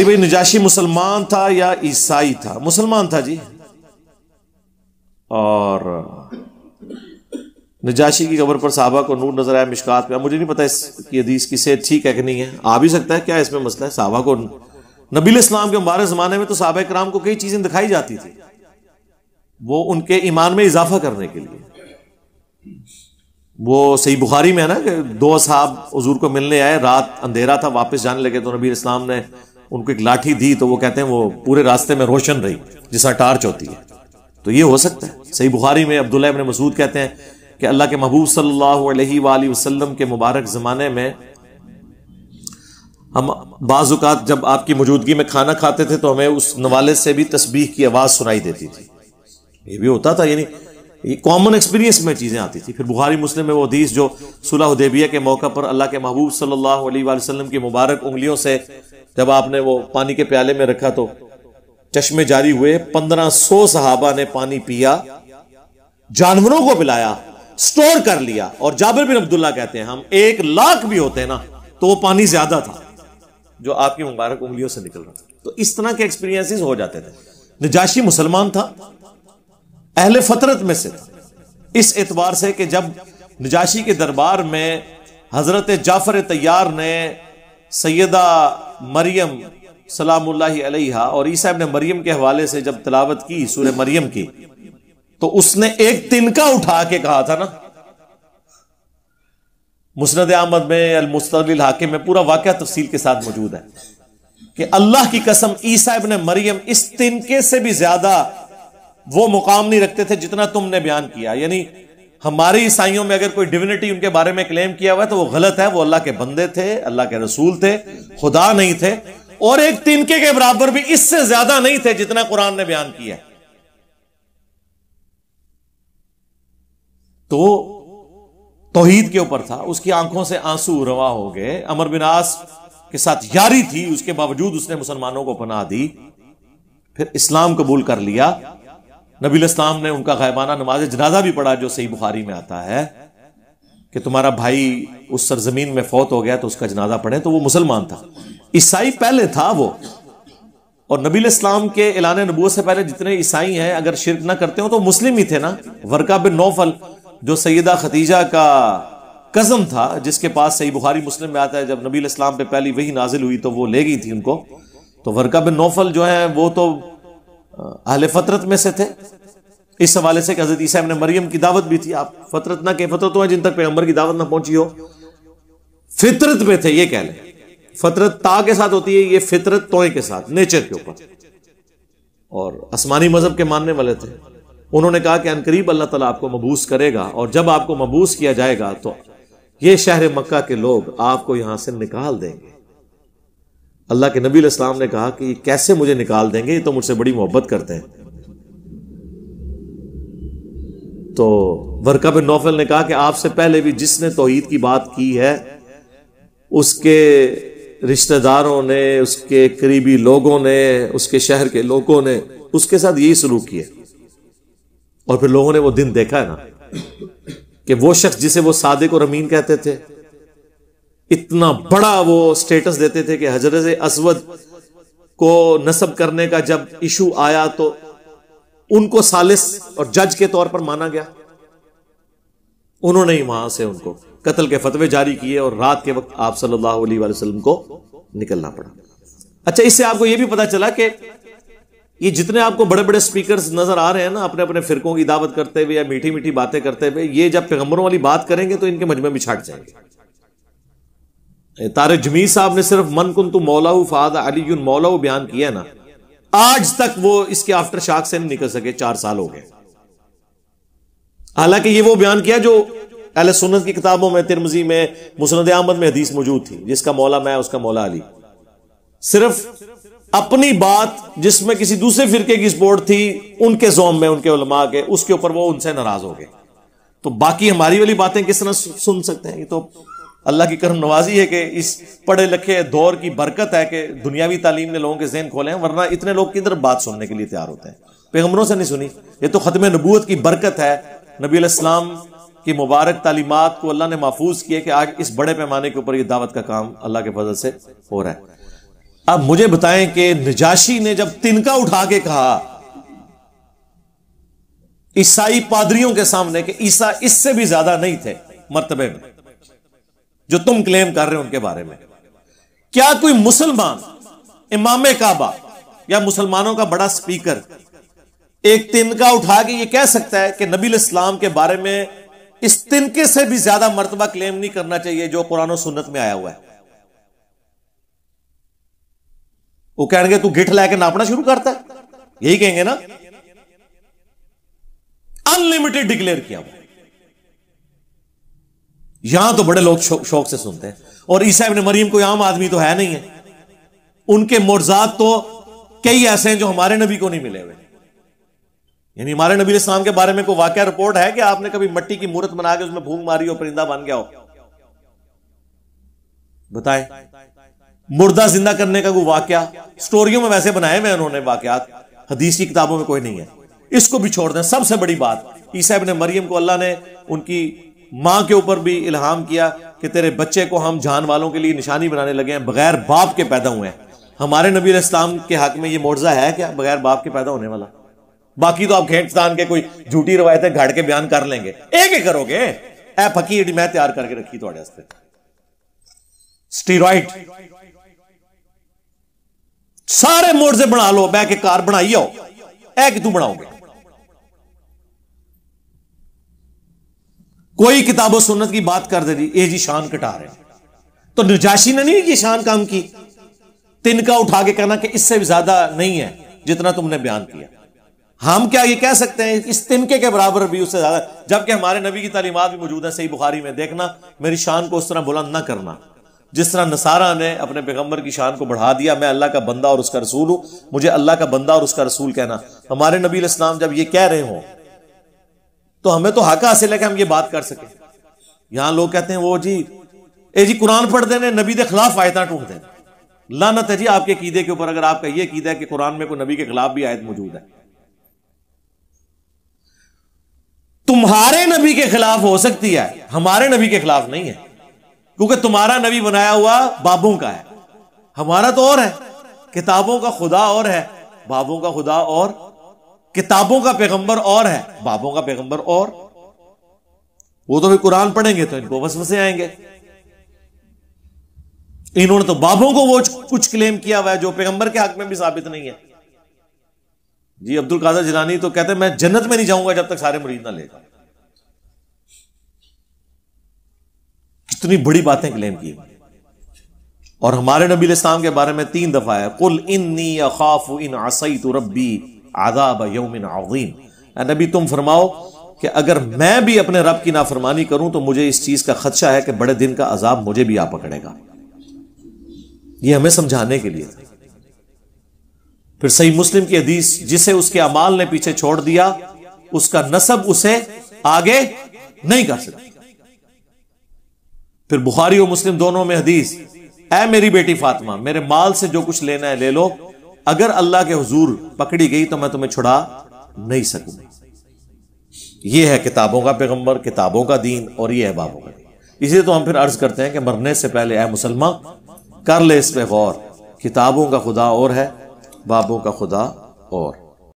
कि भाई नजाशी मुसलमान था या ईसाई था मुसलमान था जी और नजाशी की खबर पर साहबा को नूर नजर आया मिशकात पे मुझे नहीं पता इसकी हदीस की सेहत ठीक है कि नहीं है आ भी सकता है क्या इसमें मसला है साहबा को नबील इस्लाम के मुबारक ज़माने में तो साहबा कराम को कई चीज़ें दिखाई जाती थी वो उनके ईमान में इजाफा करने के लिए वो सही बुखारी में है ना कि दो साहब हजूर को मिलने आए रात अंधेरा था वापस जाने लगे तो नबी इस्लाम ने उनको एक लाठी दी तो वो कहते हैं वो पूरे रास्ते में रोशन रही जिसका टार्च होती है तो ये हो सकता है सही बुखारी में अब्दुल्ला इबन मसूद कहते हैं कि अल्लाह के महबूब सल्लल्लाहु अलैहि वसल्लम के मुबारक ज़माने में हम बाजुकात जब आपकी मौजूदगी में खाना खाते थे तो हमें उस नवाले से भी तस्बीह की आवाज़ सुनाई देती थी ये भी होता था यानी कॉमन एक्सपीरियंस में चीज़ें आती थी फिर बुखारी मुस्लिम में वो हदीस जो सुलह उदेबिया के मौका पर अल्लाह के महबूब सल्लल्लाहु अलैहि वसल्लम की मुबारक उंगलियों से जब आपने वो पानी के प्याले में रखा तो चश्मे जारी हुए पंद्रह सौ सहाबा ने पानी पिया जानवरों को पिलाया स्टोर कर लिया और जाबिर बिन अब्दुल्ला कहते हैं हम एक लाख भी होते हैं ना तो वो पानी ज्यादा था जो आपकी मुबारक उंगलियों से निकल रहा था तो इस तरह के एक्सपीरियंसिस हो जाते थे निजाशी मुसलमान था अहल फतरत में से था इस एतबार से कि जब निजाशी के दरबार में हजरत जाफर तैयार ने सैदा मरियम सलाम और ईसा ने मरियम के हवाले से जब तलावत की सूर मरियम की तो उसने एक तिनका उठा के कहा था ना मुस्ंद अहमद में मुस्तल हाकिम में पूरा वाक़ तफसील के साथ मौजूद है कि अल्लाह की कसम ईसा ने मरियम इस तिनके से भी ज्यादा वो मुकाम नहीं रखते थे जितना तुमने बयान किया यानी हमारे ईसाइयों में अगर कोई डिविनिटी उनके बारे में क्लेम किया हुआ है तो वो गलत है वो अल्लाह के बंदे थे अल्लाह के रसूल थे खुदा नहीं थे और एक तिनके के बराबर भी इससे ज्यादा नहीं थे जितना कुरान ने बयान किया तो तोहीद के ऊपर था उसकी आंखों से आंसू रवा हो गए अमर बिनास के साथ यारी थी उसके बावजूद उसने मुसलमानों को पना दी फिर इस्लाम कबूल कर लिया नबी इस्लाम ने उनका गैबाना नमाज जनाजा भी पढ़ा जो सही बुखारी में आता है कि तुम्हारा भाई उस सरजमीन में फौत हो गया तो उसका जनाजा पढ़े तो वो मुसलमान था ईसाई पहले था वो और नबी इस्लाम के एलान नबू से पहले जितने ईसाई हैं अगर शिरक ना करते हो तो मुस्लिम ही थे ना वर्का बिन नौफल जो सैदा खतीजा का कजम था जिसके पास सही बुखारी मुस्लिम में आता है जब नबी इस्लाम पे पहली वही नाजिल हुई तो वो ले गई थी उनको तो वर्का बिन नौफल जो है वो तो अहल फतरत में से थे इस हवाले से हजरत ईसा ने मरियम की दावत भी थी आप फतरत ना के फतरत हुआ जिन तक पैगंबर की दावत ना पहुंची हो फितरत पे थे ये कह लें फतरत ता के साथ होती है ये फितरत तोय के साथ नेचर के ऊपर और आसमानी मजहब के मानने वाले थे उन्होंने कहा कि अनकरीब अल्लाह ताला आपको मबूस करेगा और जब आपको मबूस किया जाएगा तो ये शहर मक्का के लोग आपको यहां से निकाल देंगे अल्लाह के नबी इस्लाम ने कहा कि कैसे मुझे निकाल देंगे ये तो मुझसे बड़ी मोहब्बत करते हैं तो वर्का बिन नौफल ने कहा कि आपसे पहले भी जिसने तोहीद की बात की है उसके रिश्तेदारों ने उसके करीबी लोगों ने उसके शहर के लोगों ने उसके साथ यही सलूक किया और फिर लोगों ने वो दिन देखा है ना कि वो शख्स जिसे वो सादिक और अमीन कहते थे इतना बड़ा वो स्टेटस देते थे कि हजरत असवद को नस्ब करने का जब इशू आया तो उनको सालिस और जज के तौर पर माना गया उन्होंने ही वहां से उनको कत्ल के फतवे जारी किए और रात के वक्त आप सल्लल्लाहु अलैहि वसल्लम को निकलना पड़ा अच्छा इससे आपको यह भी पता चला कि ये जितने आपको बड़े बड़े स्पीकर्स नजर आ रहे हैं ना अपने अपने फिरकों की दावत करते हुए या मीठी मीठी बातें करते हुए ये जब पैगंबरों वाली बात करेंगे तो इनके मजमे भी छाट जाएंगे तार जमी साहब ने सिर्फ मन कुन तो मौला फाद अली मौलाओ बयान किया है ना आज तक वो इसके आफ्टर शाख से नहीं निकल सके चार साल हो गए हालांकि ये वो बयान किया जो अल सुनत की किताबों में तिरमजी में मुसनद अहमद में हदीस मौजूद थी जिसका मौला मैं उसका मौला अली सिर्फ अपनी बात जिसमें किसी दूसरे फिरके की सपोर्ट थी उनके जोम में उनके उलमा के उसके ऊपर वो उनसे नाराज हो गए तो बाकी हमारी वाली बातें किस तरह सुन सकते हैं ये तो अल्लाह की करम नवाजी है कि इस पढ़े लिखे दौर की बरकत है कि दुनियावी तालीम ने लोगों के जहन खोले हैं वरना इतने लोग किधर बात सुनने के लिए तैयार होते हैं पैगमरों से नहीं सुनी ये तो ख़त्म नबूत की बरकत है नबी इस्लाम की मुबारक तालीमत को अल्लाह ने महफूज किया कि आज इस बड़े पैमाने के ऊपर ये दावत का काम अल्लाह के फजल से हो रहा है अब मुझे बताएं कि नजाशी ने जब तिनका उठा के कहा ईसाई पादरियों के सामने कि ईसा इससे भी ज्यादा नहीं थे मरतबे में जो तुम क्लेम कर रहे हो उनके बारे में क्या कोई मुसलमान इमाम काबा या मुसलमानों का बड़ा स्पीकर एक तिनका उठा के ये कह सकता है कि नबी इस्लाम के बारे में इस तिनके से भी ज्यादा मरतबा क्लेम नहीं करना चाहिए जो कुरान सुन्नत में आया हुआ है वो कहेंगे तू गिठ लाके नापना शुरू करता है यही कहेंगे ना अनलिमिटेड डिक्लेयर किया हुआ यहां तो बड़े लोग शौक, शौक से सुनते हैं और ईसा इबन मरीम कोई आम आदमी तो है नहीं है उनके मुर्जात तो कई ऐसे हैं जो हमारे नबी को नहीं मिले हुए यानी हमारे नबी इस्लाम के बारे में कोई वाक्य रिपोर्ट है कि आपने कभी मट्टी की मूर्त बना के उसमें भूख मारी हो परिंदा बन गया हो बताएं मुर्दा जिंदा करने का कोई वाक्य स्टोरियों में वैसे बनाए हुए उन्होंने वाकयात हदीस की किताबों में कोई नहीं है इसको भी छोड़ दें सबसे बड़ी बात ईसा इबन मरियम को अल्लाह ने उनकी माँ के ऊपर भी इल्हाम किया कि तेरे बच्चे को हम जान वालों के लिए निशानी बनाने लगे हैं बगैर बाप के पैदा हुए हैं हमारे नबी इस्लाम के हक में ये मोर्जा है क्या बगैर बाप के पैदा होने वाला बाकी तो आप खेतान के कोई झूठी रवायतें घड़ के बयान कर लेंगे एक ही करोगे ए फकी मैं तैयार करके रखी थोड़े स्टीरॉइड सारे मोर्जे बना लो मैं के कार बनाई आओ ए कि तू बनाओगे कोई किताब सुन्नत की बात कर दी ये जी शान कटा रहे तो नजाशी ने नहीं ये शान काम की तिनका उठा के कहना कि इससे भी ज्यादा नहीं है जितना तुमने बयान किया हम क्या ये कह सकते हैं इस तिनके के बराबर भी उससे ज्यादा जबकि हमारे नबी की तालीमत भी मौजूद है सही बुखारी में देखना मेरी शान को उस तरह बुलंद ना करना जिस तरह नसारा ने अपने पैगम्बर की शान को बढ़ा दिया मैं अल्लाह का बंदा और उसका रसूल हूं मुझे अल्लाह का बंदा और उसका रसूल कहना हमारे नबी इस्लाम जब ये कह रहे हों तो हमें तो हक हासिल है कि हम ये बात कर सकें यहां लोग कहते हैं वो जी ए जी कुरान पढ़ देने नबी के खिलाफ आयता ढूंढ देने लानत है जी आपके कीदे के ऊपर अगर आपका यह कीदा है कि कुरान में कोई नबी के खिलाफ भी आयत मौजूद है तुम्हारे नबी के खिलाफ हो सकती है हमारे नबी के खिलाफ नहीं है क्योंकि तुम्हारा नबी बनाया हुआ बाबों का है हमारा तो और है किताबों का खुदा और है बाबों का खुदा और किताबों का पैगंबर और है बाबों का पैगंबर और वो तो भी कुरान पढ़ेंगे तो इनको वसवसे आएंगे इन्होंने तो बाबों को वो कुछ क्लेम किया हुआ है जो पैगंबर के हक में भी साबित नहीं है जी अब्दुल कादर जिलानी तो कहते हैं मैं जन्नत में नहीं जाऊंगा जब तक सारे मरीज ना ले जाऊ कितनी बड़ी बातें क्लेम की और हमारे नबी इस्लाम के बारे में तीन दफा है कुल नी अखाफ इन असई रबी आदाब यौमिन अजीम नबी तुम फरमाओ कि अगर मैं भी अपने रब की नाफरमानी करूं तो मुझे इस चीज का खदशा है कि बड़े दिन का अजाब मुझे भी आ पकड़ेगा यह हमें समझाने के लिए था फिर सही मुस्लिम की हदीस जिसे उसके अमाल ने पीछे छोड़ दिया उसका नसब उसे आगे नहीं कर सकता फिर बुखारी और मुस्लिम दोनों में हदीस ऐ मेरी बेटी फातिमा मेरे माल से जो कुछ लेना है ले लो अगर अल्लाह के हजूर पकड़ी गई तो मैं तुम्हें छुड़ा नहीं सकूंगा यह है किताबों का पैगंबर किताबों का दीन और यह है बाबों का इसे तो हम फिर अर्ज करते हैं कि मरने से पहले अः मुसलमान कर ले इस पर गौर किताबों का खुदा और है बाबों का खुदा और